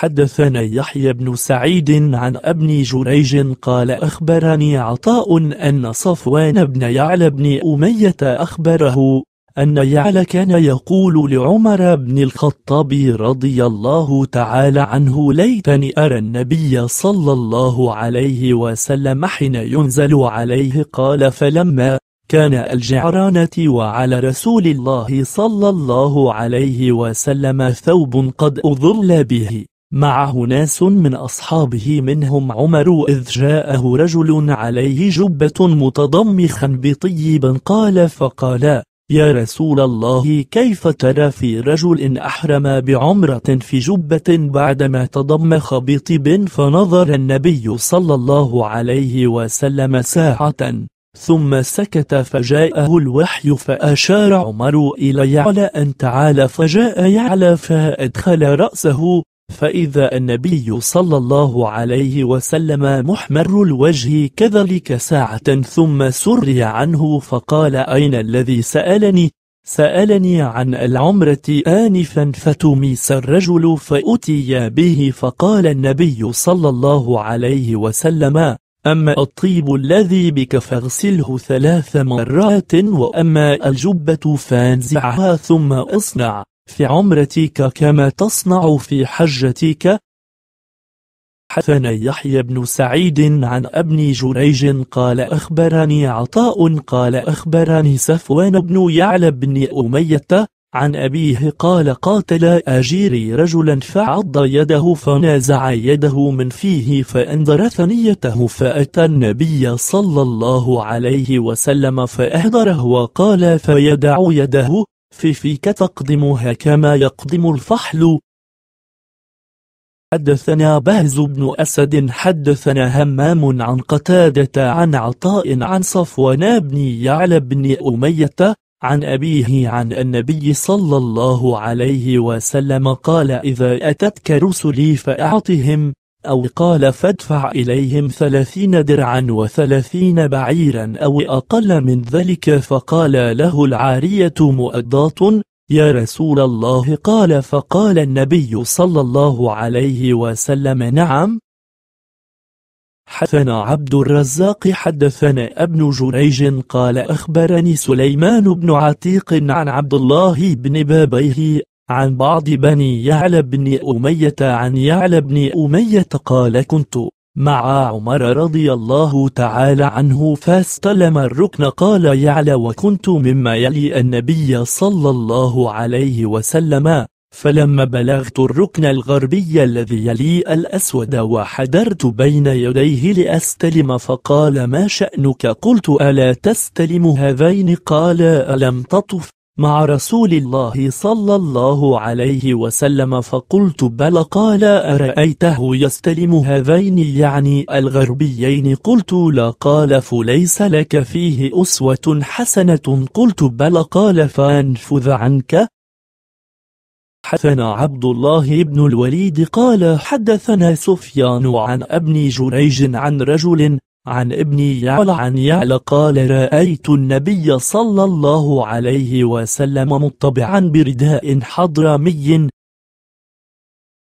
حدثنا يحيى بن سعيد عن ابن جريج قال أخبرني عطاء أن صفوان بن يعلى بن أمية أخبره أن يعلى كان يقول لعمر بن الخطاب رضي الله تعالى عنه ليتني أرى النبي صلى الله عليه وسلم حين ينزل عليه قال فلما كان الجعرانة وعلى رسول الله صلى الله عليه وسلم ثوب قد أظل به معه ناس من أصحابه منهم عمر إذ جاءه رجل عليه جبة متضمخا بطيب قال فقال يا رسول الله كيف ترى في رجل أحرم بعمرة في جبة بعدما تضمخ بطيب فنظر النبي صلى الله عليه وسلم ساعة ثم سكت فجاءه الوحي فأشار عمر إلى يعلى أن تعال فجاء يعلى فأدخل رأسه فإذا النبي صلى الله عليه وسلم محمر الوجه كذلك ساعة ثم سري عنه فقال أين الذي سألني؟ سألني عن العمرة آنفا فتميس الرجل فأتي به فقال النبي صلى الله عليه وسلم أما الطيب الذي بك فاغسله ثلاث مرات وأما الجبة فانزعها ثم اصنع في عمرتك كما تصنع في حجتك حثنا يحيى بن سعيد عن ابن جريج قال أخبرني عطاء قال أخبرني سفوان بن يعلى بن أمية عن أبيه قال قاتل أجيري رجلا فعض يده فنازع يده من فيه فأنذر ثنيته فأتى النبي صلى الله عليه وسلم فأهدره وقال فيدع يده فيفيك تقدمها كما يقدم الفحل حدثنا بهز بن أسد حدثنا همام عن قتادة عن عطاء عن صفوان بن يعلى بن أمية عن أبيه عن النبي صلى الله عليه وسلم قال إذا أتتك رسلي فأعطهم أو قال فادفع إليهم ثلاثين درعا وثلاثين بعيرا أو أقل من ذلك فقال له العارية مؤداة يا رسول الله قال فقال النبي صلى الله عليه وسلم نعم حدثنا عبد الرزاق حدثنا ابن جريج قال أخبرني سليمان بن عتيق عن عبد الله بن بابيه عن بعض بني يعلى بن أمية عن يعلى بن أمية قال كنت مع عمر رضي الله تعالى عنه فاستلم الركن قال يعلى وكنت مما يلي النبي صلى الله عليه وسلم فلما بلغت الركن الغربي الذي يلي الأسود وحدرت بين يديه لأستلم فقال ما شأنك قلت ألا تستلم هذين قال ألم تطف مع رسول الله صلى الله عليه وسلم فقلت بل قال أرأيته يستلم هذين يعني الغربيين قلت لا قال فليس لك فيه أسوة حسنة قلت بل قال فانفذ عنك حدثنا عبد الله بن الوليد قال حدثنا سفيان عن ابن جريج عن رجل عن ابن يعلى عن يعلى قال رأيت النبي صلى الله عليه وسلم مطبعا برداء حضرمي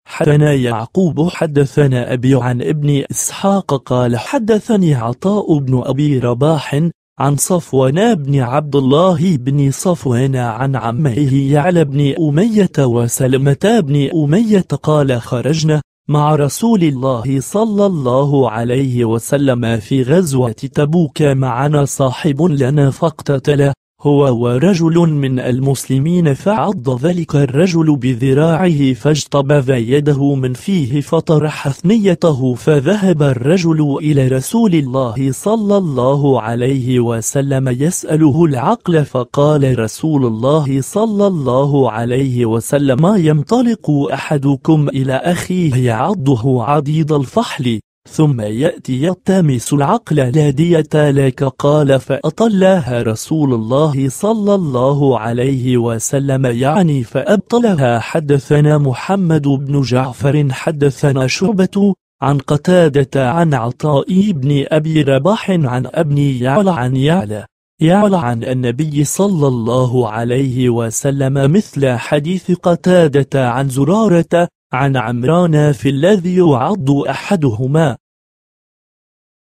حدثنا يعقوب حدثنا أبي عن ابن إسحاق قال حدثني عطاء بن أبي رباح عن صفوان بن عبد الله بن صفوان عن عمه يعلى بن أمية وسلمة بن أمية قال خرجنا مع رسول الله صلى الله عليه وسلم في غزوة تبوك معنا صاحب لنا فاقتتله هو ورجل من المسلمين فعض ذلك الرجل بذراعه فاجتبذ يده من فيه فطرح ثنيته فذهب الرجل إلى رسول الله صلى الله عليه وسلم يسأله العقل فقال رسول الله صلى الله عليه وسلم ما ينطلق أحدكم إلى أخيه يعضه عديد الفحل ثم يأتي يلتمس العقل لا دية لك قال فأطلها رسول الله صلى الله عليه وسلم يعني فأبطلها حدثنا محمد بن جعفر حدثنا شعبة عن قتادة عن عطاء بن أبي رباح عن ابن يعلى عن يعلى يعلى عن النبي صلى الله عليه وسلم مثل حديث قتادة عن زرارة عن عمران في الذي يعض أحدهما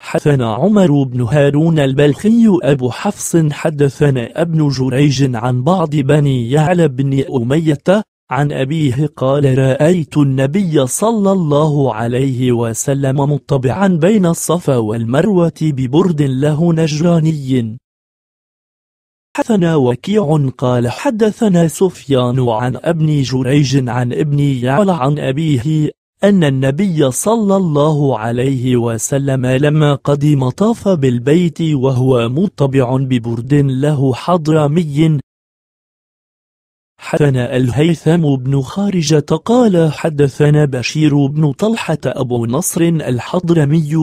حدثنا عمر بن هارون البلخي أبو حفص حدثنا ابن جريج عن بعض بني يعلى بن أمية عن أبيه قال رأيت النبي صلى الله عليه وسلم مطبعا بين الصفا والمروة ببرد له نجراني حدثنا وكيع قال حدثنا سفيان عن ابن جريج عن ابن يعلى عن أبيه أن النبي صلى الله عليه وسلم لما قدم طاف بالبيت وهو مطبع ببرد له حضرمي حدثنا الهيثم بن خارجة قال حدثنا بشير بن طلحة أبو نصر الحضرمي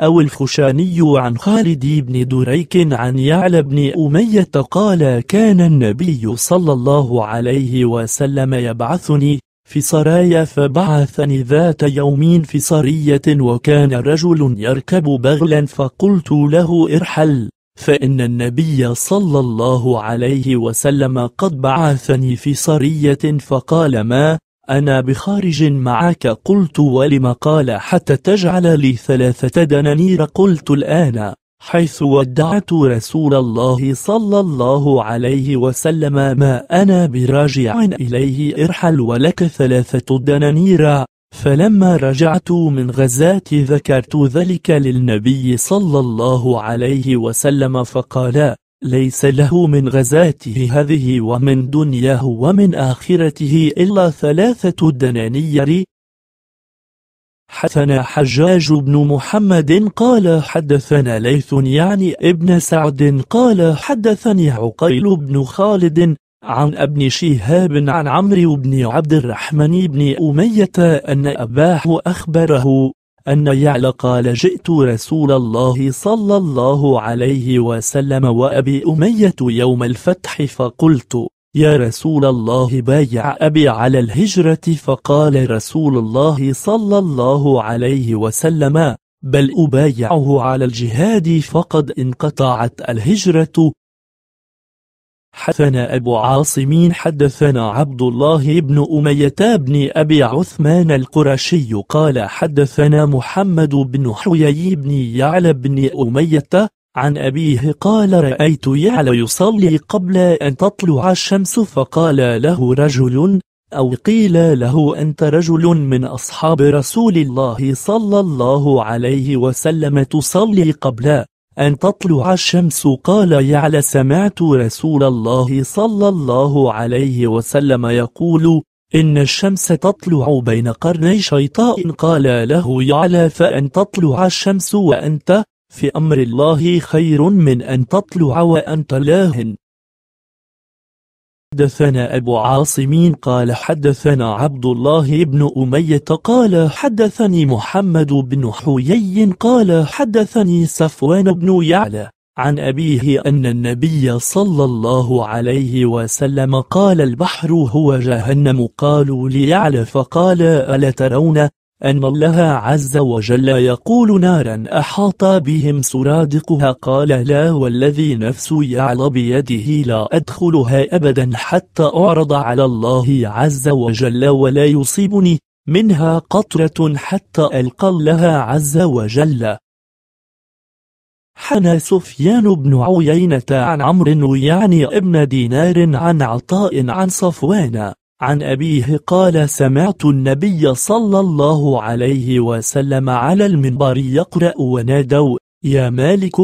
أو الخشاني عن خالد بن دريك عن يعلى بن أمية قال كان النبي صلى الله عليه وسلم يبعثني في سرايا فبعثني ذات يوم في صرية وكان رجل يركب بغلا فقلت له ارحل فإن النبي صلى الله عليه وسلم قد بعثني في صرية فقال ما أنا بخارج معك قلت ولم قال حتى تجعل لي ثلاثة دنانير قلت الآن حيث ودعت رسول الله صلى الله عليه وسلم ما أنا براجع إليه ارحل ولك ثلاثة دنانير فلما رجعت من غزات ذكرت ذلك للنبي صلى الله عليه وسلم فقال ليس له من غزاته هذه ومن دنياه ومن آخرته إلا ثلاثة دنانير حدثنا حجاج بن محمد قال حدثنا ليث يعني ابن سعد قال حدثني عقيل بن خالد عن ابن شهاب عن عمرو بن عبد الرحمن بن أمية أن أباه أخبره أن يعلى قال جئت رسول الله صلى الله عليه وسلم وأبي أمية يوم الفتح فقلت يا رسول الله بايع أبي على الهجرة فقال رسول الله صلى الله عليه وسلم بل أبايعه على الجهاد فقد انقطعت الهجرة حدثنا أبو عاصم حدثنا عبد الله بن أمية بن أبي عثمان القرشي قال حدثنا محمد بن حيي بن يعلى بن أمية عن أبيه قال رأيت يعلى يصلي قبل أن تطلع الشمس فقال له رجل أو قيل له أنت رجل من أصحاب رسول الله صلى الله عليه وسلم تصلي قبل أن تطلع الشمس قال يعلى سمعت رسول الله صلى الله عليه وسلم يقول إن الشمس تطلع بين قرني شيطاء قال له يعلى فأن تطلع الشمس وأنت في أمر الله خير من أن تطلع وأنت لاهن حدثنا أبو عاصم قال حدثنا عبد الله بن أمية قال حدثني محمد بن حيي قال حدثني صفوان بن يعلى عن أبيه أن النبي صلى الله عليه وسلم قال البحر هو جهنم قالوا ليعلى فقال ألا ترون أن الله عز وجل يقول نارا أحاط بهم سرادقها قال لا والذي نفس يعلى بيده لا أدخلها أبدا حتى أعرض على الله عز وجل ولا يصيبني منها قطرة حتى ألقى الله عز وجل حنى سفيان بن عيينة عن عمرو يعني ابن دينار عن عطاء عن صفوان عن أبيه قال سمعت النبي صلى الله عليه وسلم على المنبر يقرأ ونادوا يا مالك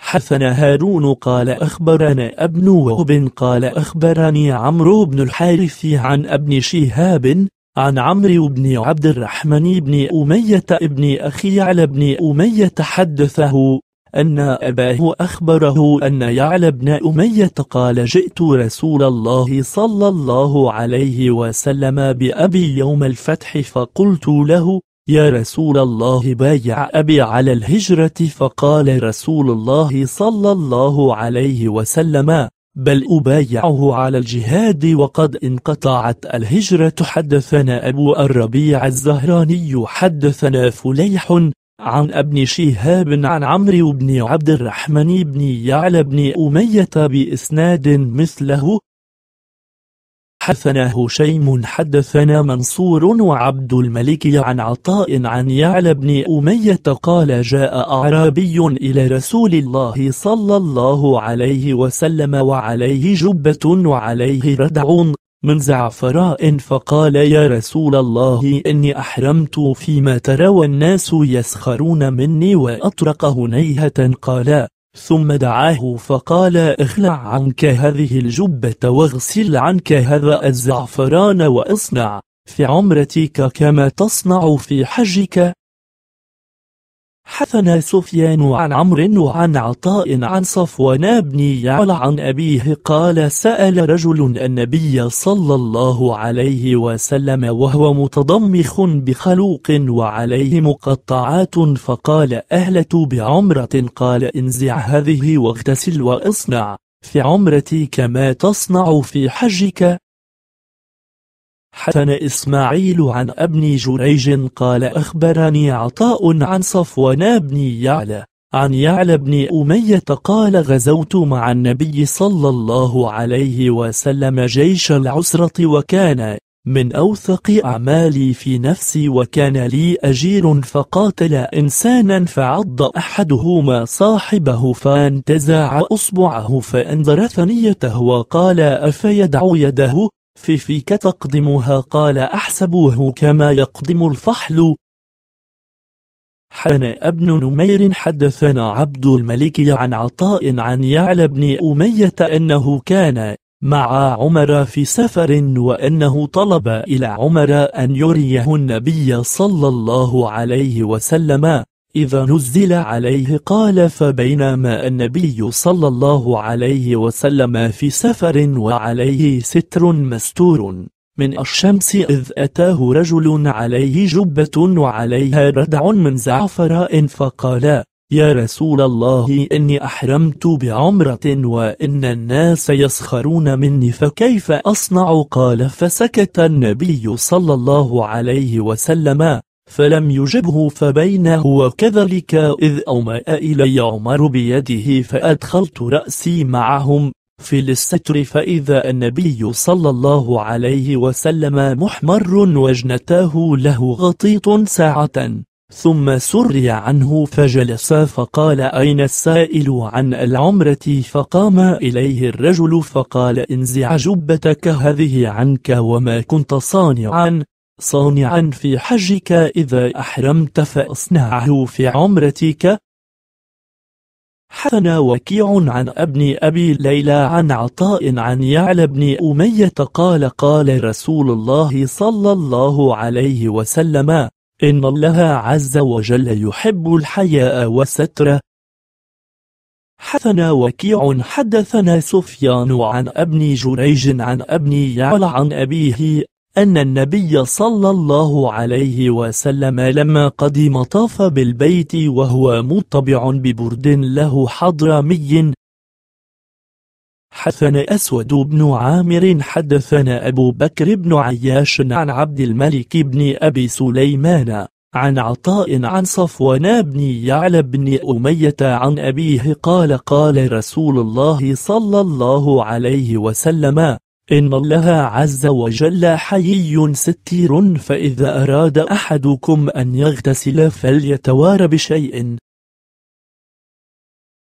حثنا هارون قال أخبرنا ابن وهب قال أخبرني عمرو بن الحارث عن ابن شهاب عن عمرو بن عبد الرحمن بن أمية ابن أخي على بن أمية حدثه أن أباه أخبره أن يعلى بن أمية قال جئت رسول الله صلى الله عليه وسلم بأبي يوم الفتح فقلت له يا رسول الله بايع أبي على الهجرة فقال رسول الله صلى الله عليه وسلم بل أبايعه على الجهاد وقد انقطعت الهجرة حدثنا أبو الربيع الزهراني حدثنا فليح عن ابن شهاب عن عمرو بن عبد الرحمن بن يعلى بن أمية بإسناد مثله حدثنا هشيم حدثنا منصور وعبد الملك عن عطاء عن يعلى بن أمية قال جاء أعرابي إلى رسول الله صلى الله عليه وسلم وعليه جبة وعليه ردع من زعفراء فقال يا رسول الله إني أحرمت فيما ترى والناس يسخرون مني وأطرق هنيهة قال ثم دعاه فقال اخلع عنك هذه الجبة واغسل عنك هذا الزعفران واصنع في عمرتك كما تصنع في حجك حثنا سفيان عن عمرو وعن عطاء عن صفوان بن يعلى عن أبيه قال سأل رجل النبي صلى الله عليه وسلم وهو متضمخ بخلوق وعليه مقطعات فقال أهلت بعمرة قال انزع هذه واغتسل واصنع في عمرتي كما تصنع في حجك حدثنا إسماعيل عن ابن جريج قال أخبرني عطاء عن صفوان بن يعلى عن يعلى بن أمية قال غزوت مع النبي صلى الله عليه وسلم جيش العسرة وكان من أوثق أعمالي في نفسي وكان لي أجير فقاتل إنسانا فعض أحدهما صاحبه فانتزع أصبعه فانظر ثنيته وقال أفيدع يده في فيك تقدمها قال أحسبوه كما يقدم الفحل حنى ابن نمير حدثنا عبد الملك عن عطاء عن يعلى بن أمية أنه كان مع عمر في سفر وأنه طلب إلى عمر أن يريه النبي صلى الله عليه وسلم إذا نزل عليه قال فبينما النبي صلى الله عليه وسلم في سفر وعليه ستر مستور من الشمس إذ أتاه رجل عليه جبة وعليها ردع من زعفراء فقال يا رسول الله إني أحرمت بعمرة وإن الناس يسخرون مني فكيف أصنع قال فسكت النبي صلى الله عليه وسلم فلم يجبه فبينه وكذلك إذ أومأ إلي عمر بيده فأدخلت رأسي معهم في الستر فإذا النبي صلى الله عليه وسلم محمر وجنتاه له غطيط ساعة ثم سري عنه فجلس فقال أين السائل عن العمرة فقام إليه الرجل فقال انزع جبتك هذه عنك وما كنت صانعا صانعا في حجك إذا أحرمت فأصنعه في عمرتك حثنا وكيع عن ابن أبي ليلى عن عطاء عن يعلى بن أمية قال قال رسول الله صلى الله عليه وسلم إن الله عز وجل يحب الحياء والستر حثنا وكيع حدثنا سفيان عن ابن جريج عن ابن يعلى عن أبيه أن النبي صلى الله عليه وسلم لما قدم طاف بالبيت وهو مطبع ببرد له حضرمي حدثنا أسود بن عامر حدثنا أبو بكر بن عياش عن عبد الملك بن أبي سليمان عن عطاء عن صفوان بن يعلى بن أمية عن أبيه قال قال رسول الله صلى الله عليه وسلم إن الله عز وجل حيي ستير فإذا أراد أحدكم أن يغتسل فليتوار بشيء